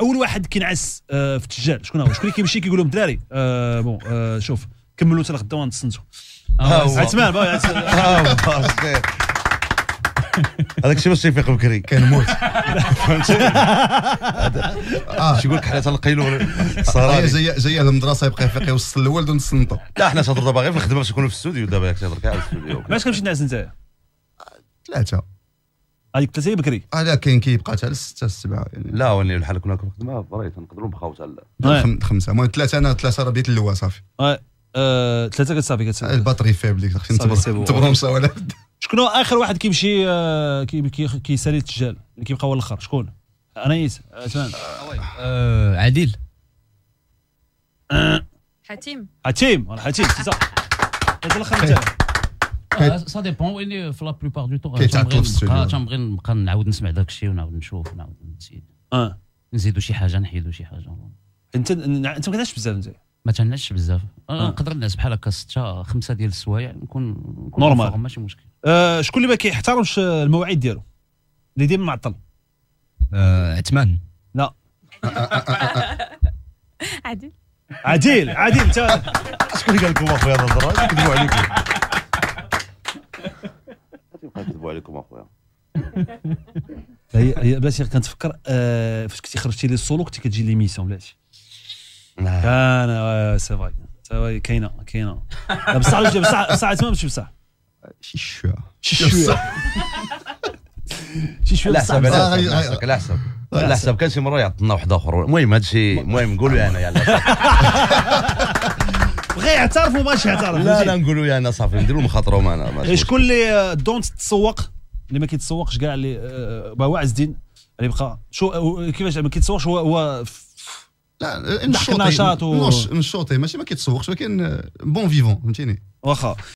اول واحد كينعس آه، في التجال شكون هو شكون اللي كيمشي كيقول لهم الدراري آه، بون آه، شوف كملوا حتى الغدا ونتصنتوا عثمان هذاك الشيء باش يفيق بكري كنموت فهمتي شي يقول لك حنا تنقيلو صراحه جاي جايه المدرسه يبقى يفيق يوصل الوالد ونصنطو لا حنا تهضر دابا غير في الخدمه باش نكونوا في الاستوديو دابا ياك تهضر كاع في الاستوديو باش كنمشي تنعس انت ثلاثه هذيك ثلاثه بكري اه لا كاين كيبقى حتى لسته سبعه يعني لا واني بحال كنا كنخدم بريت نقدروا نبقاو حتى خمسه المهم ثلاثه انا ثلاثه راه بيت الاول صافي أه، ثلاثه كتصافي كتصافي الباتري آه، فيبل خصني نتبرهم ولا شكون اخر واحد كيمشي آه، كيسالي التجال اللي كيبقى هو الاخر شكون انيس عثمان عديل حتيم حتيم حتيم صح هذا الاخر سا ديبون ويلي في لا بلوبار دو طون في الاستوديو تنبغي نبقى نعاود نسمع داك الشيء ونعاود نشوف ونعاود نزيد اه نزيدوا شي حاجه نحيدوا شي حاجه انت انت ما كتعرفش بزاف انت ما تهناش بزاف أه. نقدر نعس بحال هكا سته خمسه ديال السوايع نكون نورمال ماشي مشكل أه، شكون اللي ما كيحترمش المواعيد ديالو اللي ديما معطل أه، عثمان لا عادل عادل عادل انت شكون قال لكم اخويا هذا الهضره كذبوا عليكم مرحبا عليكم اخويا هي هي بلاتي كنتفكر فاش كنتي خرجتي لي سولو كنتي كتجي ليميسيون بلاتي انا سي فاي سي كاينه كاينه بصح بصح بصح تما ماشي بصح شي شويه شي شويه شي على حسب على حسب على حسب كان شي مره يعطينا واحد اخر المهم هادشي المهم نقولوا انا يلاه بغى يعترف وما يعترف لا لا نقولوا يا انا صافي نديروا مخاطره معنا شكون اللي دونت آه، تسوق اللي ما كيتسوقش كاع اللي آه، آه، واعز الدين اللي بقى شو كيفاش ما كيتسوقش هو هو لا نشوطي نشوطي ماشي ما كيتسوقش ولكن بون فيفون فهمتيني واخا